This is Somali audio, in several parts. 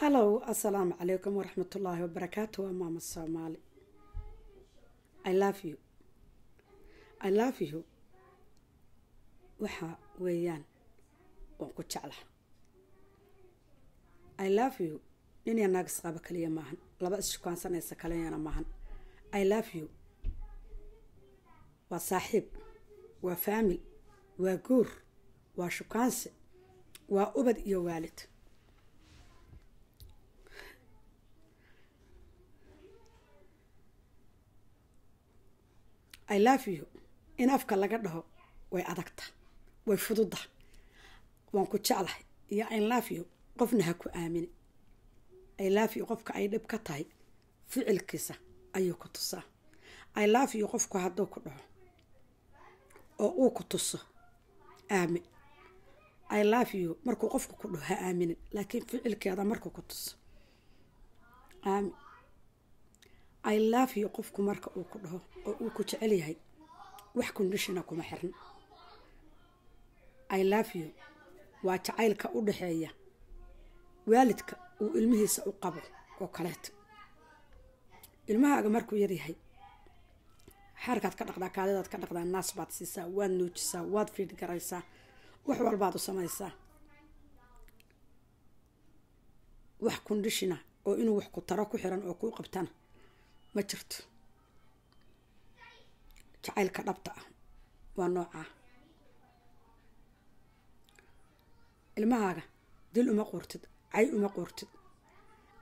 hallow assalaamu calaykum waraxmat ullaahi wabarakaatu waa maama soomaali i love you i love you waxa weeyaan waan ku jeclaha i love you ninyo naagas qaaba kaliya maahan laba isshukaansanaysa kaliyana maahan i love you waa saaxiib waa faamil waa guur waa shukaansi waa ubad iyo waalid i love you in afka laga dhaho way adagta way fududa waan ku jeclahay iyo i love you qofna ha ku aamini i love you qofka ay dhib ka tahay ficilkiisa ayuu ku tusaa i love you qofku hadduu ku dhaho oo uu ku tuso aamin i love you markuu qofku ku dhaho ha aaminin laakiin ficilkeeda markuu ku tuso aamin i love you qofku marka uu ku dhaho oo uu ku jecel yahay wax conditiona kuma xiran i love you waa jacaylka u dhaxeeya waalidka uu ilmihiisa u qabo oo kaleeto ilmahaaga markuu yaryahay xaarkaad ka dhaqdaa kaadidaad ka dhaqdaa naas baad siisaa waad nuujisaa waad fiidh garaysaa wax walbaad u samaysaa wax conditiona oo inuu wax ku taro ku xiran oo kuu qabtana ma jirto jacaylka dhabta ah waa noocaa ilmahaaga dil uma qurtid cay uma qurtid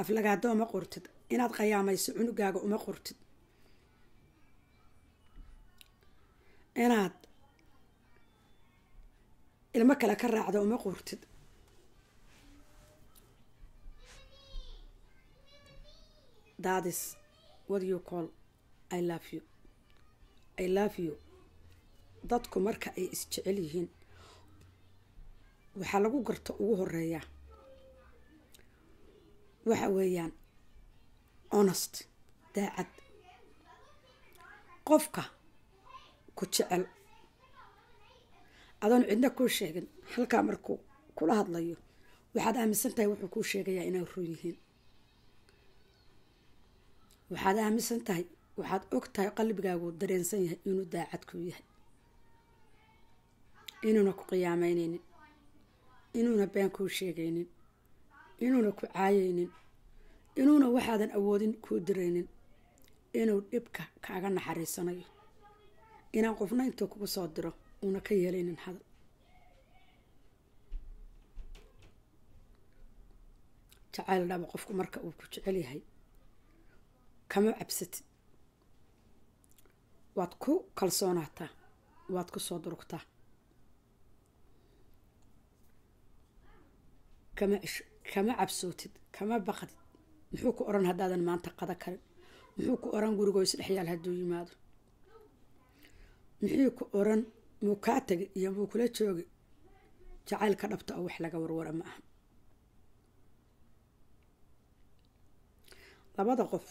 aflagaado uma qurtid inaad qayaamayso cunugaaga uma qurtid inaad ilmo kale ka raacdo uma qortid daadis what you call i love you i love you dadku marka ay isjecel yihiin waxaa lagu garto ugu horeeya waxa weeyaan honest daacad qofka ku jecel adoon cidna kuu sheegin halkaa markuu kula hadlayo waxaad aaminsan tahay wuxuu kuu sheegayaa inay run yihiin waxaad aaminsan tahay waxaad og tahay qalbigaagu dareensan yahay inuu daacadku yahay inuuna ku qiyaameyneynin inuuna been kuu sheegaynin inuuna ku caayeynin inuuna waxaadan awoodin kuu diraynin inuu dhibka kaaga naxariisanayo inaan qofna intuu kugu soo diro uuna ka yeelaynin hadal jacayl dhaba qofku marka uu ku jecel yahay kama cabsatid waad ku kalsoonaataa waad ku soo durugtaa kama kama cabsootid kama baqdid muxuu ku oran haddaadan maanta qada karin muxuu ku oran gurigoo isdhexyaal hadduu yimaado muxuu ku oran muu kaa tegi iyo muu kula joogi jacaylka dhabta oo wax laga warwara ma aha labada qof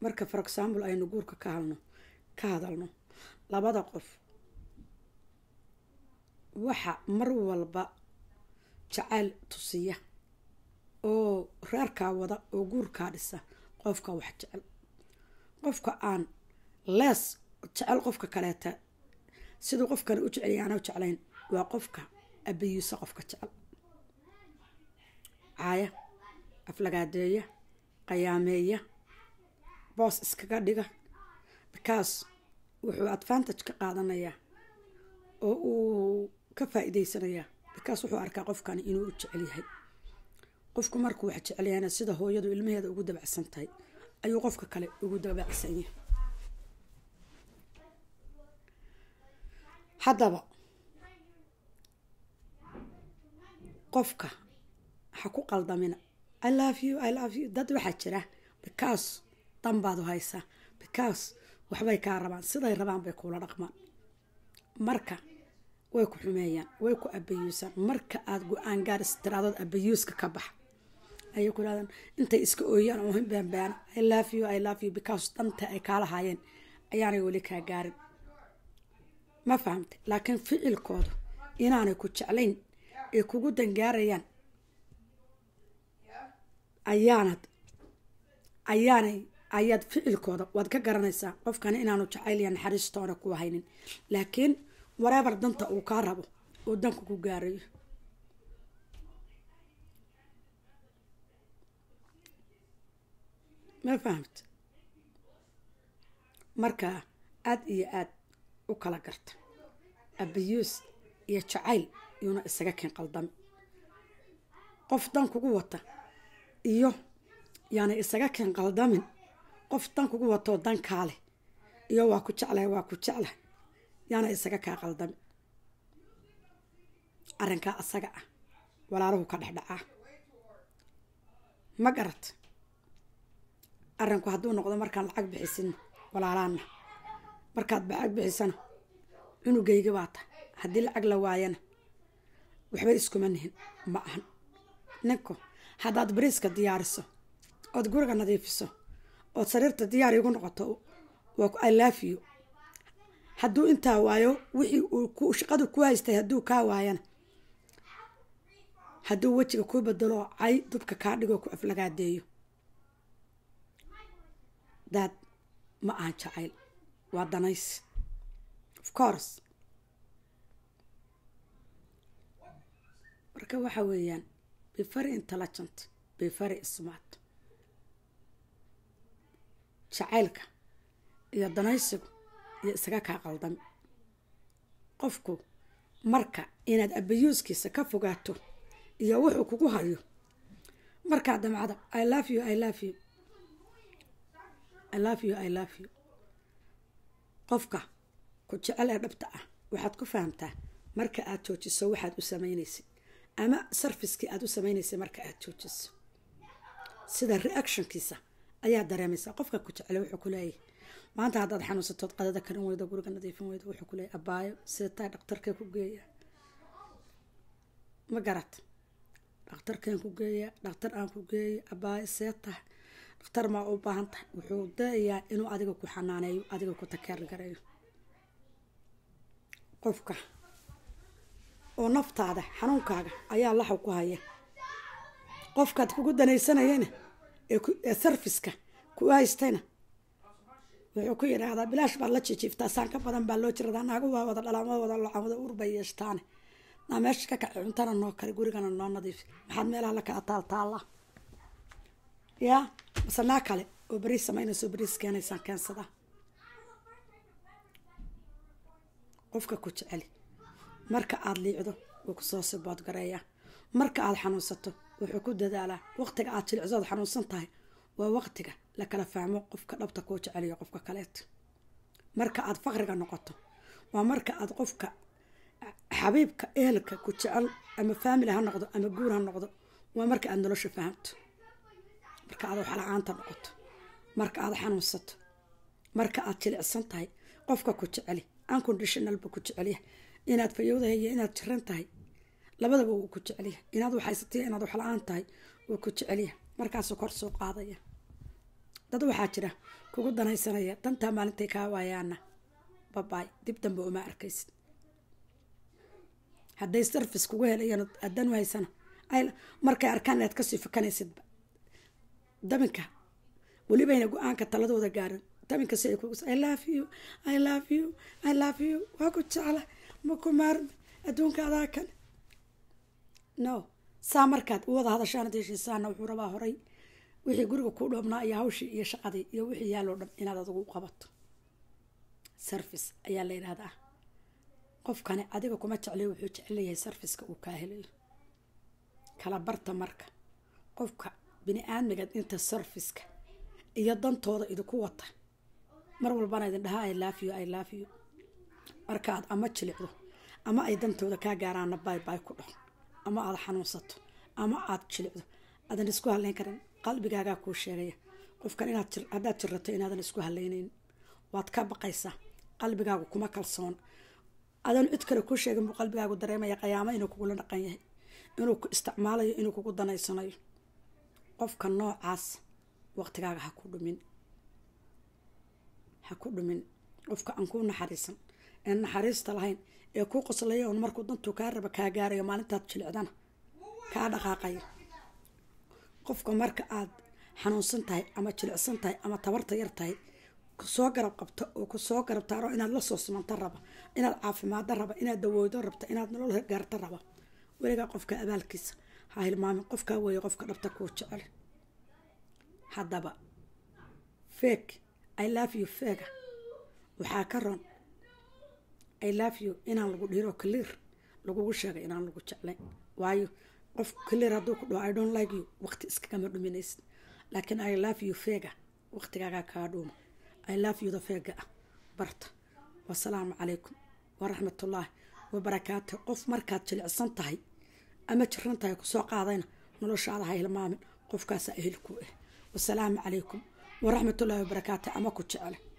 marka for example aynu guurka ka halno ka hadalno labada qof waxa mar walba jacayl tusiya oo reerkaa wada oo guurkaa dhisa qofka wax jecel qofka aan lees jecel qofka kaleeta siduu qofkana u jecelya aanau jeclayn waa qofka abayiisa qofka jecel caaya aflagaadeeya qayaameeya boos iskaga dhiga because wuxuu advantage ka qaadanayaa oo uu ka faa-iideysanayaa because wuxuu arkaa qofkani inuu jecel yahay qofku markuu wax jecelyaana sida hooyadu ilmaheeda ugu dabacsan tahay ayuu qofka kale ugu dabacsan yahay haddaba qofka ha ku qaldamina i love you i love you dad waxaa jira because danbaad u haysaa because waxbay kaa rabaan siday rabaan bay kuula dhaqmaan marka way ku xumeeyaan way ku abayuusaan marka aad go-aan gaaris tiraadood abayuuska ka baxa ayay ku idhahdaan intay iska ooyaan oo himbaanbaana i love you i love you because danta ay kaa haayeen ayaanay weli kaa gaarin ma fahamtay laakiin ficilkooda inaanay ku jeclayn ay kugu dangaarayaan ayaanad ayaanay ayaad ficilkooda waad ka garanaysaa qofkani inaanu jacayliya naxariistoona ku haynin laakiin wareebar danta uu kaa rabo uu danku ku gaarayo ma fahamta markaa aad iyo aada u kala garta abiyuus iyo jacayl yuuna isaga keen qaldami qof dan kugu wata iyo yaana isaga keen qaldamin qof dan kugu wato dankaa leh iyo waa ku jeclahay waa ku jeclahay yaana isaga kaa qaldami arrinkaa asaga ah walaalahu ka dhexdhacaa ma garat arrinku hadduu noqdo markaan lacag bixisina walaalaana markaad lacag bixisana cunugayga baa haddii lacag la waayana waxba iskuma nihin ma ahan ninko haddaad bariiska diyaariso ood guriga nadiifiso ood sariirta diyaar igu noqoto alaafiyo hadduu intaa waayo wixii uu shaqadu ku haystay hadduu kaa waayana hadduu wejiga ku bedelo cay dubka kaa dhigoo ku aflagaadeeyo daad ma ahan jacayl waa danays of course marka waxa weeyaan be intelligent befery very smart jacaylka iyo danaysigu iyo isaga kaa qaldan qofku marka inaad abayuuskiisa ka fogaato iyo wuxuu kugu hayo markaa damcada i love you i love you i love you i love you qofka ku jecel ee dhabta ah waxaad ku fahamtaa marka aad joojiso waxaad u samaynaysay ama sarfiskii aad u samaynaysay marka aada joojiso sida reactionkiisa ayaa dareemaysa qofka ku jecla wuxuu kuleeyahy maanta haddaad xanuunsatood qadada karin weydo guriga nadiifin weydo wuxuu kuleeyahy abaayo seetaa dhaktarkee ku geeya ma garat dhaktarkeen ku geeya dhaktar aan ku geeyo abaayo seeta dhaktar maa u baahan tahay wuxuu dayayaa inuu adiga ku xanaaneeyo adiga ku takeer gareeyo qofka oo naftaada xanuunkaaga ayaa laxaw ku haya qofkaad kugu danaysanayana ee sarfiska ku haystayna wuxuu ku yidhaahdaa bilaash baad la jijiiftaa saanka badan baa loo jiradaa naagu waa wada dhalaan waa wada lacaan urbay yeeshtaane naa meesha ka kacay cuntana noo kari gurigana noo nadiif maxaad meelaha la kala taaltaalla yaa mase naa kale oo beriis samaynayso beriis keenaysaan keensadaa qofka ku jeceli marka aada liicdo wuu kusoo sibood gareeyaa marka aad xanuunsato wuxuu ku dadaalaa waqtiga aad jilicsood xanuunsan tahay waa waqtiga la kala fahmo qofka dhabta kuu jeceliyo qofka kaleet marka aad faqriga noqoto waa marka aad qofka xabiibka ehelka ku jecel ama faamily ha noqdo ama guur ha noqdo waa marka aad nolosha fahamto marka aad waxla-aanta noqoto marka aad xanuunsato marka aad jilicsan tahay qofka ku jeceli unconditionalba ku jecelya inaad fayowdahay inaad jiran tahay labadaba wuu ku jecelyahay inaad waxhaysatay inaad waxla-aan tahay wuu ku jecelyahay markaasuu kor soo qaadaya dad waxaa jira kugu danaysanaya dantaa maalintay kaa waayaana babaay dib dambe uma arkaysid hadday sarfic kugu helayan adan haysana markay arkaan inaad kasii fakanaysidba daminka welibayna go-aanka taladooda gaarin daminka si ay kugu i love you i love you i love you waa ku jecla ma ku maarmi adduunka adaa no saa markaad uwada hadashaana dee shiisaana wuxuu rabaa horay wixii guriga ku dhoobnaa iyo hawshii iyo shaqadii iyo wixii yaaloo dhan inaad adugu qabato service ayaa la yidhahdaa qofkani adiga kuma jecleyo wuxuu jecelyahay serviceka uu kaa helayo kala barta marka qofka bini-aadmigaad inta serviceka iyo dantooda idinku wata mar walbana idin dhahaa ay laafiyo ay laafiyo markaad ama jilicdo ama ay dantooda kaa gaaraana baybay ku dhaho ama aada xanuunsato ama aad jilicdo aadan isku halayn karin qalbigaagaa kuu sheegaya qofkan hadaad jirato inaadan isku halaynayn waad ka baqaysaa qalbigaagu kuma kalsoon adan cid kale kuu sheeginbuu qalbigaagu dareemaya qayaamo inuu kugula dhaqan yahay inuu ku isticmaalayo inuu kugu danaysanayo qofka noocaas waqtigaaga haku dhumin ha ku dhumin qofka aan ku naxariisan aan naxariista lahayn ee ku qoslaya on markuu dantuu kaa raba kaa gaarayo maalintaad jilicdana kaa dhaqaaqaya qofka marka aad xanuunsan tahay ama jilicsan tahay ama tabarta yar tahay kusoo garab qabto oo kusoo garab taaro inaad la soo sumanta raba inaad caafimaado raba inaad dawoodo rabta inaad nolol gaarto raba weligaa qofka abaalkiisa ha hilmaamin qofkaa weeye qofka dhabta kuu jecel haddaba feeg i love you feega waxaa ka ron i love you inaan lagu dhiiro clear lagugu sheegay inaan lagu jeclayn waayo qof clear hadduu ku dhaho i don't like you waqti iskagama dhuminaysid laakiin i love you feega waqtigaagaa kaa dhuuma i love you da feega ah barta wasalaamu calaykum waraxmat ullaahi wabarakaatu qof markaad jilicsan tahay ama jiran tahay kusoo qaadayna noloshaada ha hilmaamin qofkaasaa ehel kuu ah wasalaamu calaykum waraxmatullaahi wabarakaatu ama ku jecele